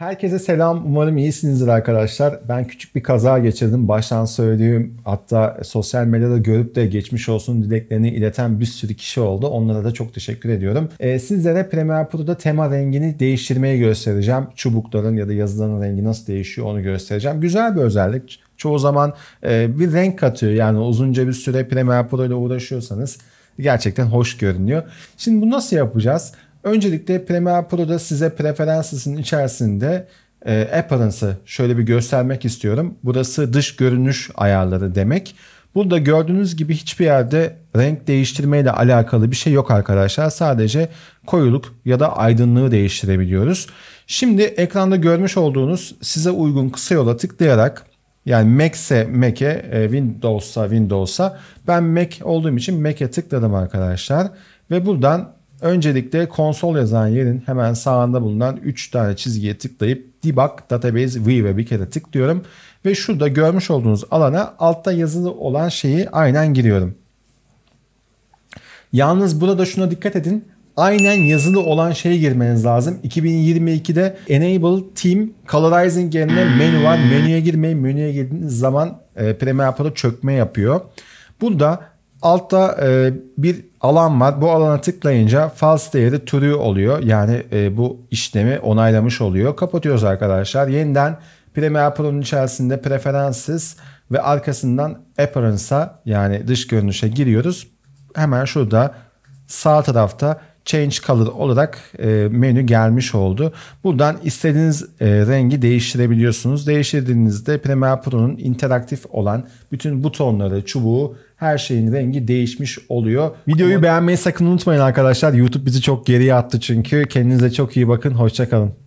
Herkese selam. Umarım iyisinizdir arkadaşlar. Ben küçük bir kaza geçirdim. Baştan söylediğim hatta sosyal medyada görüp de geçmiş olsun dileklerini ileten bir sürü kişi oldu. Onlara da çok teşekkür ediyorum. Ee, sizlere Premiere Pro'da tema rengini değiştirmeyi göstereceğim. Çubukların ya da yazılanın rengi nasıl değişiyor onu göstereceğim. Güzel bir özellik. Çoğu zaman e, bir renk katıyor. Yani uzunca bir süre Premiere Pro ile uğraşıyorsanız gerçekten hoş görünüyor. Şimdi bu nasıl yapacağız? Öncelikle Premiere Pro'da size Preferences'in içerisinde e, Appearance'ı şöyle bir göstermek istiyorum. Burası dış görünüş ayarları demek. Burada gördüğünüz gibi hiçbir yerde renk değiştirmeyle alakalı bir şey yok arkadaşlar. Sadece koyuluk ya da aydınlığı değiştirebiliyoruz. Şimdi ekranda görmüş olduğunuz size uygun kısa yola tıklayarak yani Mac'e Mac'e, Windows'a Windows'a ben Mac olduğum için Mac'e tıkladım arkadaşlar. Ve buradan Öncelikle konsol yazan yerin hemen sağında bulunan 3 tane çizgiye tıklayıp Debug Database View'e bir kere tıklıyorum. Ve şurada görmüş olduğunuz alana altta yazılı olan şeyi aynen giriyorum. Yalnız burada şuna dikkat edin. Aynen yazılı olan şeyi girmeniz lazım. 2022'de Enable Team Colorizing yerine menü var. Menüye girmeyin. Menüye girdiğiniz zaman e, Premiere Pro çökme yapıyor. Burada Altta e, bir alan var. Bu alana tıklayınca false değeri true oluyor. Yani e, bu işlemi onaylamış oluyor. Kapatıyoruz arkadaşlar. Yeniden Premiere Pro'nun içerisinde Preferences ve arkasından Appearance'a yani dış görünüşe giriyoruz. Hemen şurada sağ tarafta Change Color olarak e, menü gelmiş oldu. Buradan istediğiniz e, rengi değiştirebiliyorsunuz. Değiştirdiğinizde Premiere Pro'nun interaktif olan bütün butonları, çubuğu her şeyin rengi değişmiş oluyor. Videoyu Ama... beğenmeyi sakın unutmayın arkadaşlar. YouTube bizi çok geriye attı çünkü. Kendinize çok iyi bakın. Hoşçakalın.